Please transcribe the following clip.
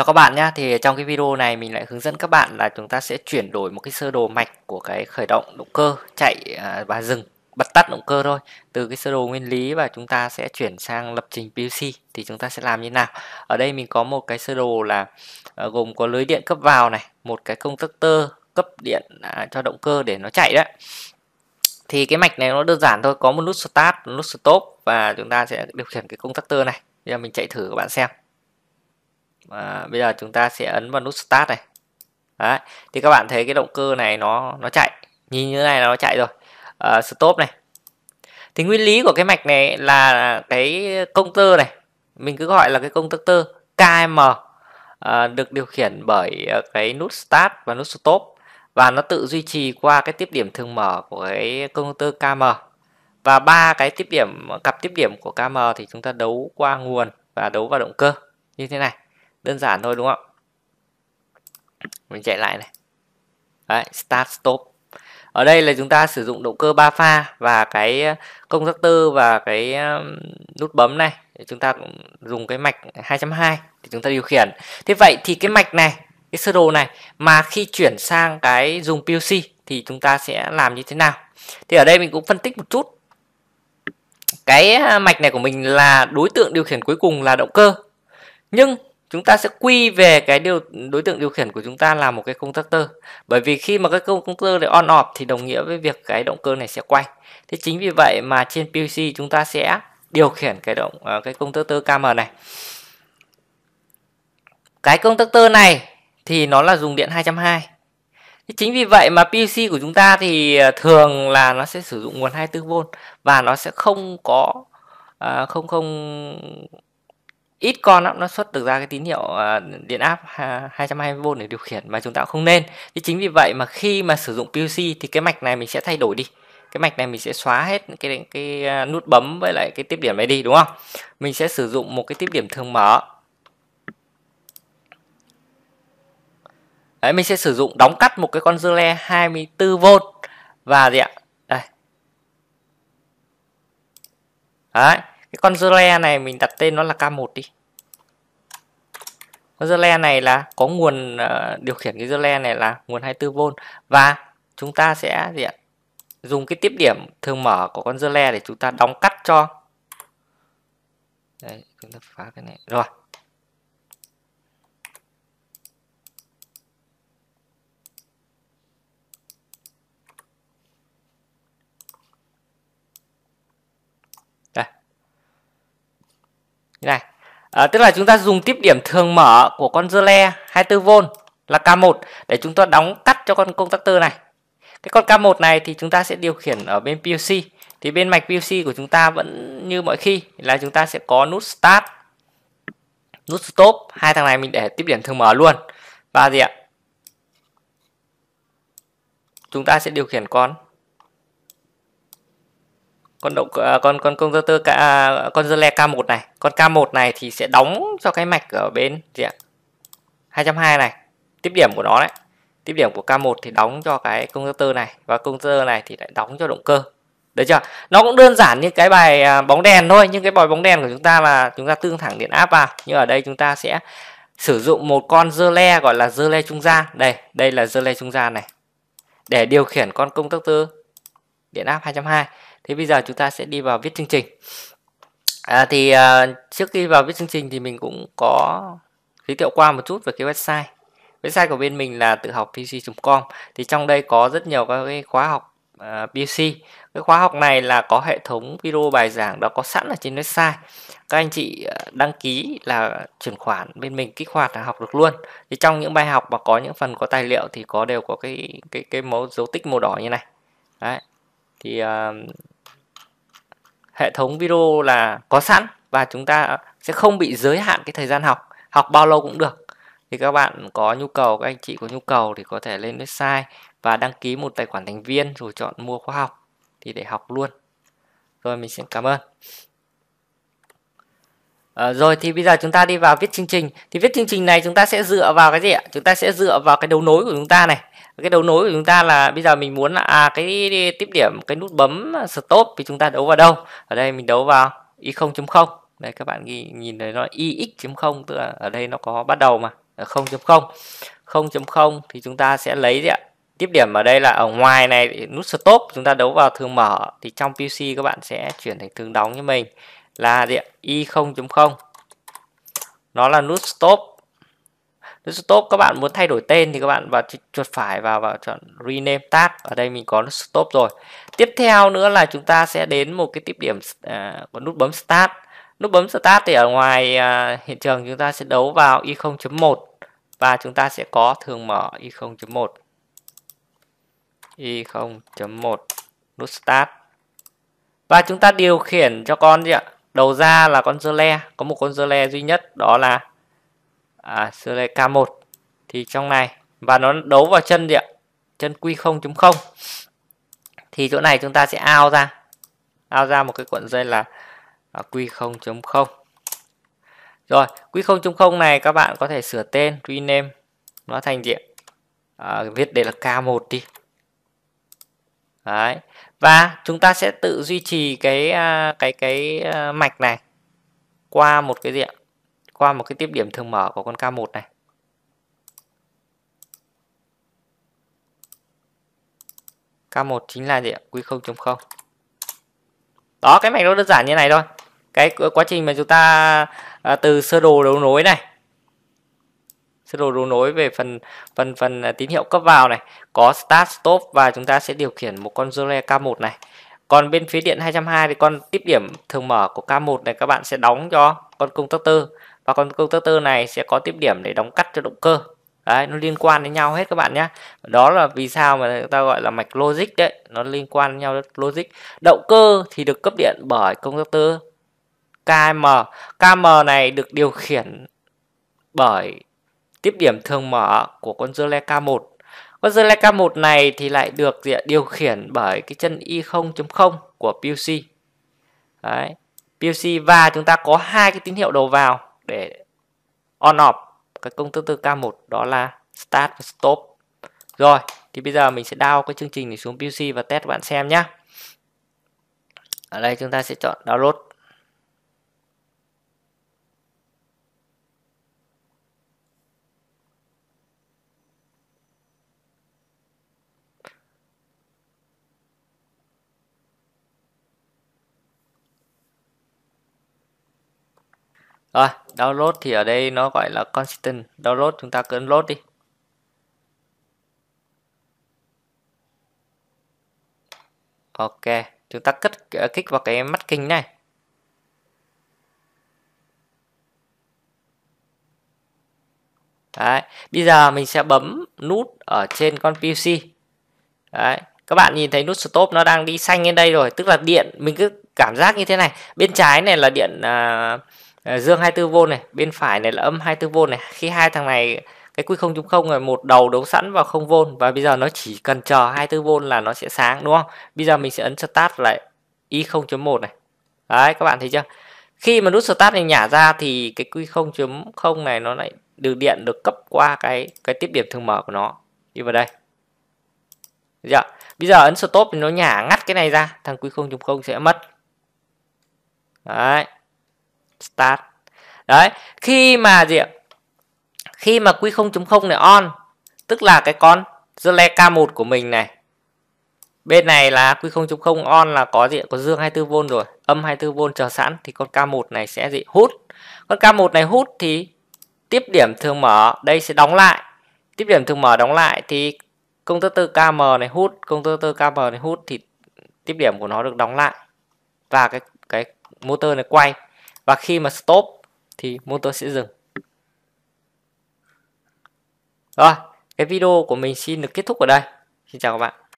Chào các bạn nhé, thì trong cái video này mình lại hướng dẫn các bạn là chúng ta sẽ chuyển đổi một cái sơ đồ mạch của cái khởi động động cơ chạy à, và dừng bật tắt động cơ thôi từ cái sơ đồ nguyên lý và chúng ta sẽ chuyển sang lập trình PLC thì chúng ta sẽ làm như nào ở đây mình có một cái sơ đồ là à, gồm có lưới điện cấp vào này một cái công tắc tơ cấp điện à, cho động cơ để nó chạy đấy thì cái mạch này nó đơn giản thôi có một nút start một nút stop và chúng ta sẽ điều khiển cái công tắc tơ này bây giờ mình chạy thử các bạn xem và bây giờ chúng ta sẽ ấn vào nút start này đấy thì các bạn thấy cái động cơ này nó nó chạy nhìn như thế này nó chạy rồi uh, stop này thì nguyên lý của cái mạch này là cái công tơ này mình cứ gọi là cái công tơ tơ KM à, ờ, được điều khiển bởi ờ, cái nút start và nút stop và nó tự duy trì qua cái tiếp điểm thường mở của cái công tơ KM và ba cái tiếp điểm cặp tiếp điểm của KM thì chúng ta đấu qua nguồn và đấu vào động cơ như thế này đơn giản thôi đúng không mình chạy lại này Đấy, start stop ở đây là chúng ta sử dụng động cơ 3 pha và cái ờ, công tắc tư và cái nút bấm này chúng ta dùng cái mạch 2.2 thì chúng ta điều khiển thế vậy thì cái mạch này cái sơ đồ này mà khi chuyển sang cái dùng PLC thì chúng ta sẽ làm như thế nào thì ở đây mình cũng phân tích một chút cái ờ, mạch này của mình là đối tượng điều khiển cuối cùng là động cơ nhưng chúng ta sẽ quy về cái điều đối tượng điều khiển của chúng ta là một cái công tắc tơ bởi vì khi mà cái công tắc tơ này on off thì đồng nghĩa với việc cái động cơ này sẽ quay thế chính vì vậy mà trên PLC chúng ta sẽ điều khiển cái động ờ, cái công tắc tơ KM này cái công tắc tơ này thì nó là dùng điện 220 thế chính vì vậy mà PLC của chúng ta thì ờ, thường là nó sẽ sử dụng nguồn 24V và nó sẽ không có à, không không ít con lắm nó xuất được ra cái tín hiệu ờ, điện áp 220V để điều khiển mà chúng ta cũng không nên thì chính vì vậy mà khi mà sử dụng PLC thì cái mạch này mình sẽ thay đổi đi cái mạch này mình sẽ xóa hết cái cái ờ, nút bấm với lại cái tiếp điểm này đi đúng không mình sẽ sử dụng một cái tiếp điểm thường mở Đấy, mình sẽ sử dụng đóng cắt một cái con dưa le 24V và gì ạ đây đấy cái con le này mình đặt tên nó là K1 đi con le này là có nguồn uh, điều khiển cái le này là nguồn 24V và chúng ta sẽ gì ạ? dùng cái tiếp điểm thường mở của con le để chúng ta đóng cắt cho Đấy, chúng ta phá cái này rồi như này à, tức là chúng ta dùng tiếp điểm thường mở của con dơ le 24V là K1 để chúng ta đóng cắt cho con công tắc tơ này cái con K1 này thì chúng ta sẽ điều khiển ở bên PLC thì bên mạch PLC của chúng ta vẫn như mọi khi là chúng ta sẽ có nút Start nút Stop hai thằng này mình để tiếp điểm thường mở luôn và gì ạ chúng ta sẽ điều khiển con con động à, con con công tơ k con dơ le k1 này con k1 này thì sẽ đóng cho cái mạch ở bên gì ạ hai này tiếp điểm của nó đấy tiếp điểm của k1 thì đóng cho cái công tơ này và công tơ này thì lại đóng cho động cơ đấy chưa nó cũng đơn giản như cái bài à, bóng đèn thôi nhưng cái bài bóng đèn của chúng ta là chúng ta tương thẳng điện áp vào nhưng ở đây chúng ta sẽ sử dụng một con dơ le gọi là dơ le trung gian đây đây là dơ le trung gian này để điều khiển con công tơ điện áp hai trăm hai thế bây giờ chúng ta sẽ đi vào viết chương trình à, thì à, trước khi vào viết chương trình thì mình cũng có giới thiệu qua một chút về cái website website của bên mình là tự học pc com thì trong đây có rất nhiều các cái khóa học uh, à, pc cái khóa học này là có hệ thống video bài giảng đó có sẵn ở trên website các anh chị à, đăng ký là chuyển khoản bên mình kích hoạt là học được luôn thì trong những bài học mà có những phần có tài liệu thì có đều có cái cái cái mẫu dấu tích màu đỏ như này đấy thì uh, hệ thống video là có sẵn và chúng ta sẽ không bị giới hạn cái thời gian học học bao lâu cũng được thì các bạn có nhu cầu các anh chị có nhu cầu thì có thể lên website và đăng ký một tài khoản thành viên rồi chọn mua khóa học thì để học luôn rồi mình xin cảm ơn Ờ, rồi thì bây giờ chúng ta đi vào viết chương trình thì viết chương trình này chúng ta sẽ dựa vào cái gì ạ chúng ta sẽ dựa vào cái đầu nối của chúng ta này cái đầu nối của chúng ta là bây giờ mình muốn là à, cái tiếp điểm cái nút bấm stop thì chúng ta đấu vào đâu ở đây mình đấu vào y 0.0 đây các bạn ghi nhìn thấy nó ix.0 tức là ở đây nó có bắt đầu mà 0.0 0.0 thì chúng ta sẽ lấy gì ạ tiếp điểm ở đây là ở ngoài này nút stop chúng ta đấu vào thường mở thì trong PC các bạn sẽ chuyển thành thường đóng như mình là gì ạ? Y0.0 nó là nút stop nút stop các bạn muốn thay đổi tên thì các bạn vào chuột phải vào vào chọn rename tag ở đây mình có nút stop rồi tiếp theo nữa là chúng ta sẽ đến một cái tiếp điểm à, có nút bấm start nút bấm start thì ở ngoài à, hiện trường chúng ta sẽ đấu vào y 0.1 và chúng ta sẽ có thường mở y 0.1 y 0.1 nút start và chúng ta điều khiển cho con gì ạ đầu ra là con dơ le có một con dơ le duy nhất đó là à, dơ le K1 thì trong này và nó đấu vào chân gì ạ chân Q0.0 thì chỗ này chúng ta sẽ ao ra ao ra một cái cuộn dây là à, Q0.0 rồi Q0.0 này các bạn có thể sửa tên rename nó thành gì ạ à, viết để là K1 đi đấy và chúng ta sẽ tự duy trì cái à, cái cái à, mạch này qua một cái diện qua một cái tiếp điểm thường mở của con K1 này K1 chính là gì ạ Q0.0 đó cái mạch nó đơn giản như này thôi cái quá trình mà chúng ta à, từ sơ đồ đấu nối này sơ đồ đấu nối về phần phần phần à, tín hiệu cấp vào này có start stop và chúng ta sẽ điều khiển một con Zole K1 này còn bên phía điện 220 thì con tiếp điểm thường mở của K1 này các bạn sẽ đóng cho con công tắc tơ và con công tắc tơ này sẽ có tiếp điểm để đóng cắt cho động cơ đấy nó liên quan đến nhau hết các bạn nhé đó là vì sao mà người ta gọi là mạch logic đấy nó liên quan đến nhau logic động cơ thì được cấp điện bởi công tắc tơ KM KM này được điều khiển bởi tiếp điểm thường mở của con Zerle K1 con Zerle K1 này thì lại được điều khiển bởi cái chân Y0.0 của PLC, Đấy. PUC và chúng ta có hai cái tín hiệu đầu vào để on off cái công tơ K1 đó là start và stop rồi thì bây giờ mình sẽ download cái chương trình này xuống PLC và test bạn xem nhé ở đây chúng ta sẽ chọn download Rồi, download thì ở đây nó gọi là consistent. Download chúng ta cứ ấn load đi. Ok, chúng ta cất ờ, kích vào cái mắt kính này. Đấy, bây giờ mình sẽ bấm nút ở trên con PC. Đấy, các bạn nhìn thấy nút stop nó đang đi xanh lên đây rồi, tức là điện mình cứ cảm giác như thế này. Bên trái này là điện uh, Ờ, dương 24V này bên phải này là âm 24V này khi hai thằng này cái quy không chúng không là một đầu đấu sẵn vào 0V và bây giờ nó chỉ cần chờ 24V là nó sẽ sáng đúng không bây giờ mình sẽ ấn start lại y 0.1 này đấy các bạn thấy chưa khi mà nút start này nhả ra thì cái quy 0.0 này nó lại được điện được cấp qua cái cái tiếp điểm thường mở của nó đi vào đây dạ bây giờ ấn stop thì nó nhả ngắt cái này ra thằng quy 0.0 sẽ mất đấy start đấy khi mà gì ạ khi mà q 0.0 này on tức là cái con Zerle K1 của mình này bên này là q 0.0 on là có gì có dương 24V rồi âm 24V chờ sẵn thì con K1 này sẽ gì hút con K1 này hút thì tiếp điểm thường mở đây sẽ đóng lại tiếp điểm thường mở đóng lại thì công tơ tơ KM này hút công tơ tơ KM này hút thì tiếp điểm của nó được đóng lại và cái cái motor này quay và khi mà stop thì motor sẽ dừng rồi cái video của mình xin được kết thúc ở đây xin chào các bạn